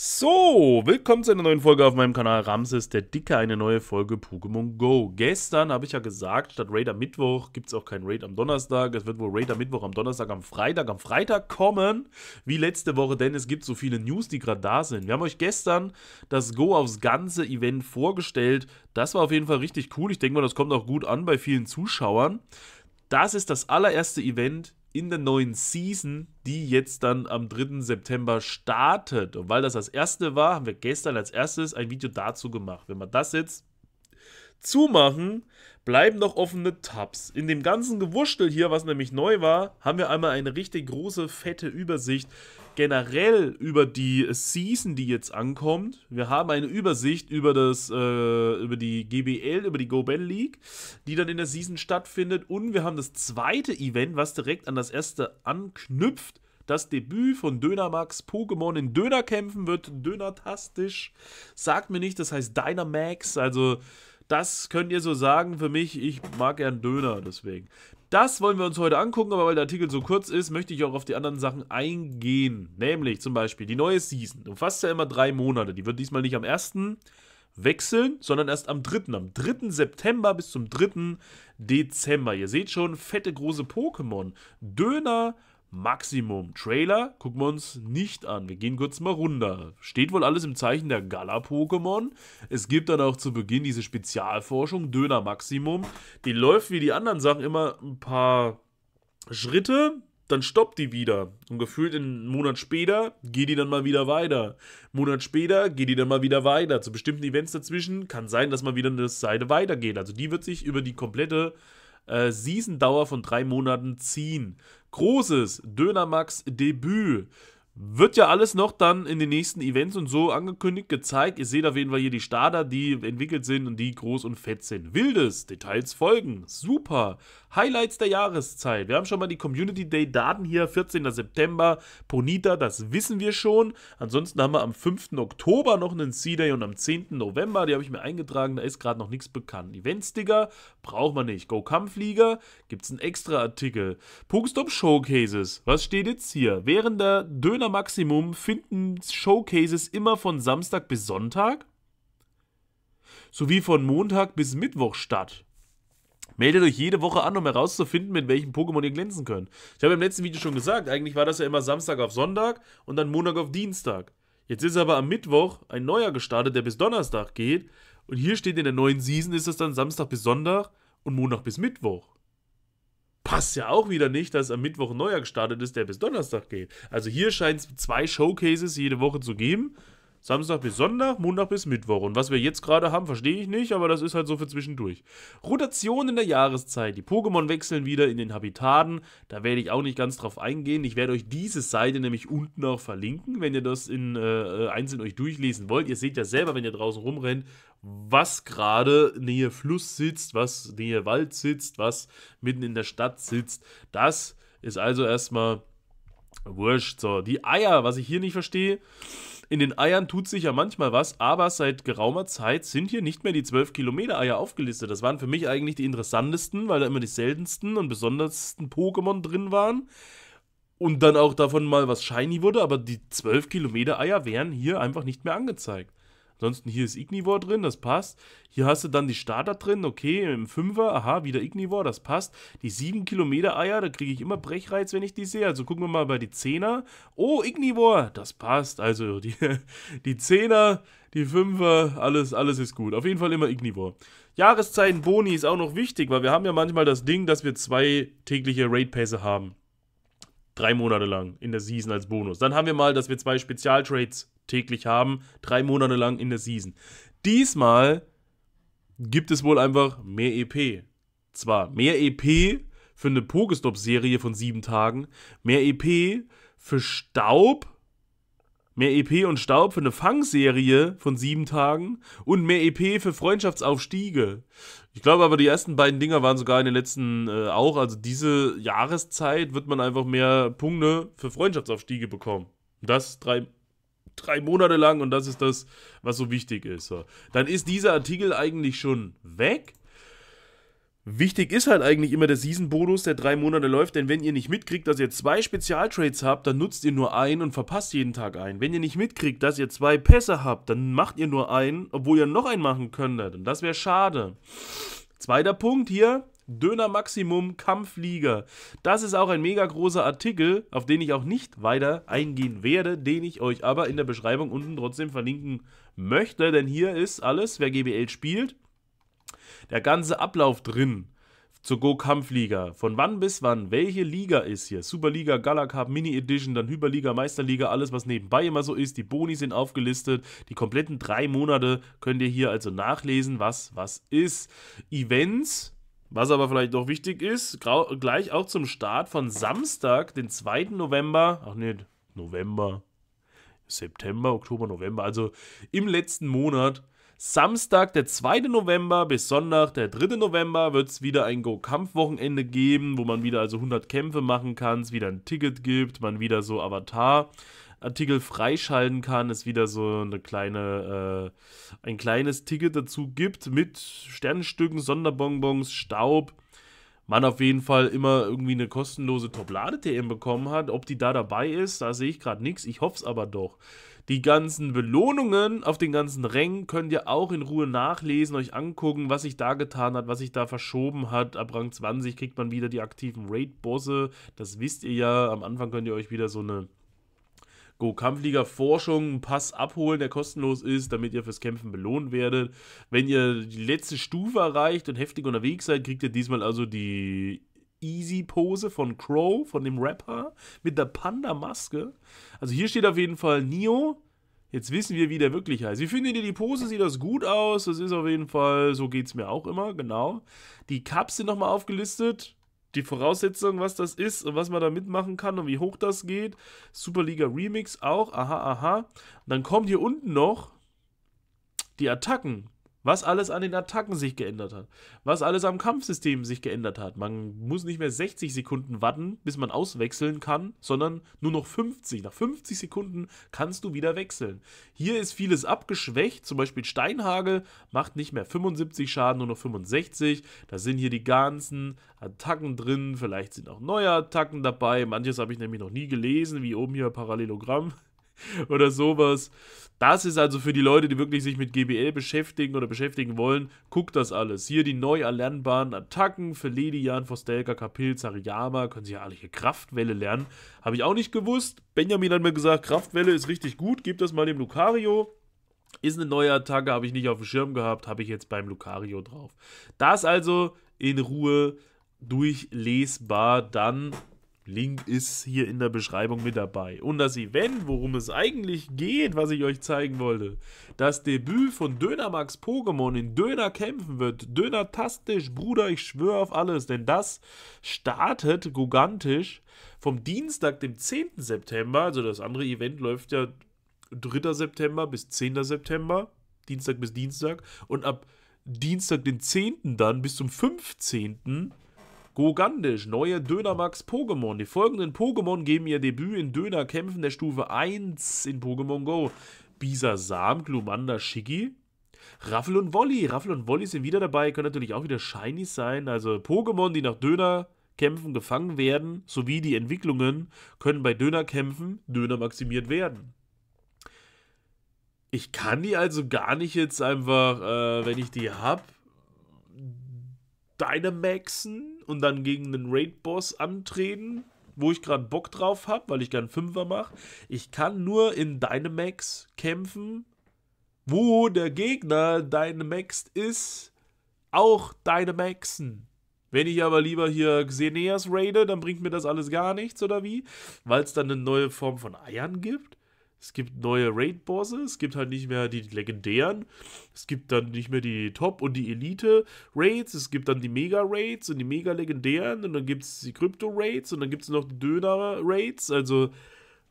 So, willkommen zu einer neuen Folge auf meinem Kanal Ramses der Dicke, eine neue Folge Pokémon Go. Gestern habe ich ja gesagt, statt Raid am Mittwoch gibt es auch kein Raid am Donnerstag. Es wird wohl Raid am Mittwoch, am Donnerstag, am Freitag, am Freitag kommen, wie letzte Woche, denn es gibt so viele News, die gerade da sind. Wir haben euch gestern das Go aufs ganze Event vorgestellt. Das war auf jeden Fall richtig cool. Ich denke mal, das kommt auch gut an bei vielen Zuschauern. Das ist das allererste Event in der neuen Season, die jetzt dann am 3. September startet. Und weil das das erste war, haben wir gestern als erstes ein Video dazu gemacht. Wenn man das jetzt zumachen, bleiben noch offene Tabs. In dem ganzen Gewurstel hier, was nämlich neu war, haben wir einmal eine richtig große, fette Übersicht generell über die Season, die jetzt ankommt. Wir haben eine Übersicht über, das, äh, über die GBL, über die Go GoBell League, die dann in der Season stattfindet. Und wir haben das zweite Event, was direkt an das erste anknüpft das Debüt von Dönermax Pokémon in Dönerkämpfen wird dönertastisch. Sagt mir nicht, das heißt Dynamax, also das könnt ihr so sagen für mich. Ich mag gern Döner, deswegen. Das wollen wir uns heute angucken, aber weil der Artikel so kurz ist, möchte ich auch auf die anderen Sachen eingehen. Nämlich zum Beispiel die neue Season. Umfasst ja immer drei Monate. Die wird diesmal nicht am 1. wechseln, sondern erst am 3. Am 3. September bis zum 3. Dezember. Ihr seht schon, fette große Pokémon. Döner, Maximum. Trailer gucken wir uns nicht an. Wir gehen kurz mal runter. Steht wohl alles im Zeichen der Gala-Pokémon. Es gibt dann auch zu Beginn diese Spezialforschung, Döner Maximum. Die läuft wie die anderen Sachen immer ein paar Schritte, dann stoppt die wieder. Und gefühlt einen Monat später geht die dann mal wieder weiter. Einen Monat später geht die dann mal wieder weiter. Zu bestimmten Events dazwischen kann sein, dass man wieder eine Seite weitergeht. Also die wird sich über die komplette äh, Season-Dauer von drei Monaten ziehen. Großes Dönermax-Debüt wird ja alles noch dann in den nächsten Events und so angekündigt, gezeigt. Ihr seht auf jeden Fall hier die Starter, die entwickelt sind und die groß und fett sind. Wildes, Details folgen, super. Highlights der Jahreszeit. Wir haben schon mal die Community Day Daten hier, 14. September, Ponita, das wissen wir schon. Ansonsten haben wir am 5. Oktober noch einen Sea day und am 10. November, die habe ich mir eingetragen, da ist gerade noch nichts bekannt. Event-Sticker braucht man nicht. Go-Kampfflieger, gibt es einen extra Artikel. Pokestop Showcases, was steht jetzt hier? Während der Döner Maximum finden Showcases immer von Samstag bis Sonntag sowie von Montag bis Mittwoch statt. Meldet euch jede Woche an, um herauszufinden, mit welchem Pokémon ihr glänzen könnt. Ich habe im letzten Video schon gesagt, eigentlich war das ja immer Samstag auf Sonntag und dann Montag auf Dienstag. Jetzt ist aber am Mittwoch ein neuer gestartet, der bis Donnerstag geht. Und hier steht in der neuen Season ist es dann Samstag bis Sonntag und Montag bis Mittwoch passt ja auch wieder nicht, dass am Mittwoch ein neuer gestartet ist, der bis Donnerstag geht. Also hier scheint es zwei Showcases jede Woche zu geben. Samstag bis Sonntag, Montag bis Mittwoch. Und was wir jetzt gerade haben, verstehe ich nicht, aber das ist halt so für zwischendurch. Rotation in der Jahreszeit. Die Pokémon wechseln wieder in den Habitaten. Da werde ich auch nicht ganz drauf eingehen. Ich werde euch diese Seite nämlich unten auch verlinken, wenn ihr das in äh, einzeln euch durchlesen wollt. Ihr seht ja selber, wenn ihr draußen rumrennt, was gerade nähe Fluss sitzt, was nähe Wald sitzt, was mitten in der Stadt sitzt. Das ist also erstmal wurscht. So, die Eier, was ich hier nicht verstehe in den Eiern tut sich ja manchmal was, aber seit geraumer Zeit sind hier nicht mehr die 12 Kilometer Eier aufgelistet. Das waren für mich eigentlich die interessantesten, weil da immer die seltensten und besondersten Pokémon drin waren. Und dann auch davon mal was shiny wurde, aber die 12 Kilometer Eier wären hier einfach nicht mehr angezeigt. Ansonsten hier ist Ignivor drin, das passt. Hier hast du dann die Starter drin, okay, im Fünfer, aha, wieder Ignivor, das passt. Die 7 Kilometer Eier, da kriege ich immer Brechreiz, wenn ich die sehe. Also gucken wir mal bei die Zehner. Oh, Ignivor, das passt. Also die, die Zehner, die Fünfer, alles, alles ist gut. Auf jeden Fall immer Ignivor. Jahreszeitenboni ist auch noch wichtig, weil wir haben ja manchmal das Ding, dass wir zwei tägliche Raid-Pässe haben drei Monate lang in der Season als Bonus. Dann haben wir mal, dass wir zwei Spezialtrades täglich haben, drei Monate lang in der Season. Diesmal gibt es wohl einfach mehr EP. Zwar mehr EP für eine Pokestop-Serie von sieben Tagen, mehr EP für Staub, mehr EP und Staub für eine Fangserie von sieben Tagen und mehr EP für Freundschaftsaufstiege. Ich glaube aber, die ersten beiden Dinger waren sogar in den letzten äh, auch. Also diese Jahreszeit wird man einfach mehr Punkte für Freundschaftsaufstiege bekommen. Das drei, drei Monate lang und das ist das, was so wichtig ist. So. Dann ist dieser Artikel eigentlich schon weg. Wichtig ist halt eigentlich immer der Season-Bonus, der drei Monate läuft, denn wenn ihr nicht mitkriegt, dass ihr zwei Spezialtrades habt, dann nutzt ihr nur einen und verpasst jeden Tag einen. Wenn ihr nicht mitkriegt, dass ihr zwei Pässe habt, dann macht ihr nur einen, obwohl ihr noch einen machen könntet. Und das wäre schade. Zweiter Punkt hier, Döner Maximum Kampfliga. Das ist auch ein mega großer Artikel, auf den ich auch nicht weiter eingehen werde, den ich euch aber in der Beschreibung unten trotzdem verlinken möchte, denn hier ist alles, wer GBL spielt, der ganze Ablauf drin zur Go-Kampfliga. Von wann bis wann? Welche Liga ist hier? Superliga, Gala Cup, Mini Edition, dann Hyperliga, Meisterliga, alles was nebenbei immer so ist. Die Boni sind aufgelistet. Die kompletten drei Monate könnt ihr hier also nachlesen, was was ist. Events was aber vielleicht noch wichtig ist, gleich auch zum Start von Samstag, den 2. November, ach nee, November, September, Oktober, November, also im letzten Monat, Samstag, der 2. November bis Sonntag, der 3. November, wird es wieder ein Go-Kampf-Wochenende geben, wo man wieder also 100 Kämpfe machen kann, es wieder ein Ticket gibt, man wieder so Avatar Artikel freischalten kann, es wieder so eine kleine, äh, ein kleines Ticket dazu gibt mit Sternstücken, Sonderbonbons, Staub. Man auf jeden Fall immer irgendwie eine kostenlose Top-Lade-TM bekommen hat. Ob die da dabei ist, da sehe ich gerade nichts. Ich hoffe es aber doch. Die ganzen Belohnungen auf den ganzen Rängen könnt ihr auch in Ruhe nachlesen, euch angucken, was sich da getan hat, was sich da verschoben hat. Ab Rang 20 kriegt man wieder die aktiven Raid-Bosse. Das wisst ihr ja. Am Anfang könnt ihr euch wieder so eine Go-Kampfliga-Forschung einen Pass abholen, der kostenlos ist, damit ihr fürs Kämpfen belohnt werdet. Wenn ihr die letzte Stufe erreicht und heftig unterwegs seid, kriegt ihr diesmal also die Easy-Pose von Crow, von dem Rapper, mit der Panda-Maske. Also hier steht auf jeden Fall Nio. Jetzt wissen wir, wie der wirklich heißt. Wie findet ihr die Pose? Sieht das gut aus? Das ist auf jeden Fall, so geht es mir auch immer, genau. Die Cups sind nochmal aufgelistet die Voraussetzung, was das ist und was man da mitmachen kann und wie hoch das geht. Superliga Remix auch, aha, aha. Und dann kommt hier unten noch die Attacken, was alles an den Attacken sich geändert hat. Was alles am Kampfsystem sich geändert hat. Man muss nicht mehr 60 Sekunden warten, bis man auswechseln kann, sondern nur noch 50. Nach 50 Sekunden kannst du wieder wechseln. Hier ist vieles abgeschwächt. Zum Beispiel Steinhagel macht nicht mehr 75 Schaden, nur noch 65. Da sind hier die ganzen Attacken drin. Vielleicht sind auch neue Attacken dabei. Manches habe ich nämlich noch nie gelesen, wie oben hier Parallelogramm. oder sowas. Das ist also für die Leute, die wirklich sich mit GBL beschäftigen oder beschäftigen wollen, guckt das alles. Hier die neu erlernbaren Attacken für Ledian, Vostelka, Kapil, Zariyama, können Sie ja alle hier Kraftwelle lernen. Habe ich auch nicht gewusst. Benjamin hat mir gesagt, Kraftwelle ist richtig gut, gib das mal dem Lucario. Ist eine neue Attacke, habe ich nicht auf dem Schirm gehabt, habe ich jetzt beim Lucario drauf. Das also in Ruhe durchlesbar dann Link ist hier in der Beschreibung mit dabei. Und das Event, worum es eigentlich geht, was ich euch zeigen wollte, das Debüt von Dönermax Pokémon in Döner kämpfen wird. Döner-tastisch, Bruder, ich schwöre auf alles, denn das startet gigantisch vom Dienstag, dem 10. September. Also das andere Event läuft ja 3. September bis 10. September. Dienstag bis Dienstag. Und ab Dienstag, den 10. dann bis zum 15. September Gogandisch, neue Dönermax-Pokémon. Die folgenden Pokémon geben ihr Debüt in Dönerkämpfen der Stufe 1 in Pokémon Go. Bisasam, Glumanda, Shiggy, Raffel und Wolli. Raffel und Wolli sind wieder dabei, können natürlich auch wieder Shinies sein. Also Pokémon, die nach Dönerkämpfen gefangen werden, sowie die Entwicklungen können bei Dönerkämpfen Döner maximiert werden. Ich kann die also gar nicht jetzt einfach, äh, wenn ich die hab, Dynamaxen und dann gegen einen Raid-Boss antreten, wo ich gerade Bock drauf habe, weil ich gern Fünfer mache. Ich kann nur in Dynamax kämpfen, wo der Gegner Dynamaxed ist, auch Dynamaxen. Wenn ich aber lieber hier Xeneas raide, dann bringt mir das alles gar nichts, oder wie? Weil es dann eine neue Form von Eiern gibt? Es gibt neue Raid-Bosse, es gibt halt nicht mehr die legendären, es gibt dann nicht mehr die Top- und die Elite-Raids, es gibt dann die Mega-Raids und die Mega-Legendären und dann gibt es die Krypto-Raids und dann gibt es noch die Döner-Raids. Also,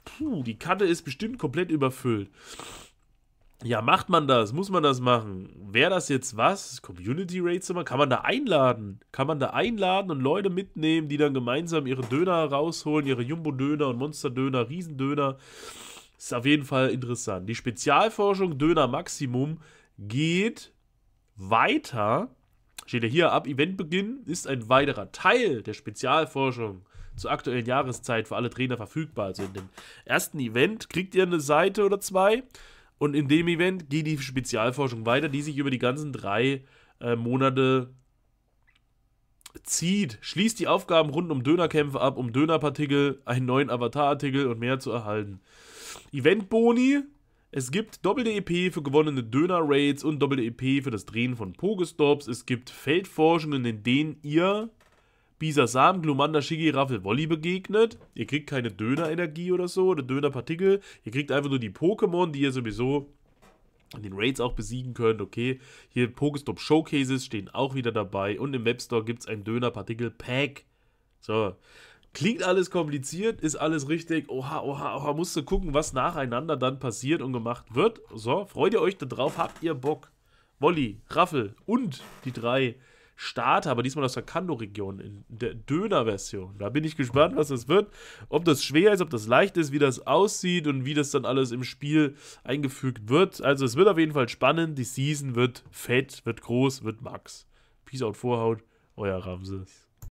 puh, die Karte ist bestimmt komplett überfüllt. Ja, macht man das? Muss man das machen? Wäre das jetzt was? Community Raids immer? Kann man da einladen? Kann man da einladen und Leute mitnehmen, die dann gemeinsam ihre Döner rausholen, ihre Jumbo-Döner und Monster-Döner, Riesendöner? Ist auf jeden Fall interessant. Die Spezialforschung Döner Maximum geht weiter. Steht ja hier ab. Eventbeginn ist ein weiterer Teil der Spezialforschung zur aktuellen Jahreszeit für alle Trainer verfügbar. Also in dem ersten Event kriegt ihr eine Seite oder zwei. Und in dem Event geht die Spezialforschung weiter, die sich über die ganzen drei äh, Monate zieht. Schließt die Aufgaben rund um Dönerkämpfe ab, um Dönerpartikel, einen neuen Avatarartikel und mehr zu erhalten. Eventboni. Es gibt doppelte EP für gewonnene Döner-Raids und doppelte EP für das Drehen von Pogestops. Es gibt Feldforschungen, in denen ihr Bisasam, Glumanda, Shigi, Raffel, Wolli begegnet. Ihr kriegt keine Döner-Energie oder so oder Döner-Partikel. Ihr kriegt einfach nur die Pokémon, die ihr sowieso in den Raids auch besiegen könnt. Okay, hier Pokestop Showcases stehen auch wieder dabei. Und im Webstore gibt es ein Döner-Partikel-Pack. So, Klingt alles kompliziert, ist alles richtig. Oha, oha, oha, musst du gucken, was nacheinander dann passiert und gemacht wird. So, freut ihr euch da drauf? Habt ihr Bock? Wolli, Raffel und die drei Starter, aber diesmal aus der Kando-Region, in der Döner-Version. Da bin ich gespannt, was das wird. Ob das schwer ist, ob das leicht ist, wie das aussieht und wie das dann alles im Spiel eingefügt wird. Also es wird auf jeden Fall spannend. Die Season wird fett, wird groß, wird Max. Peace out, Vorhaut, euer Ramses.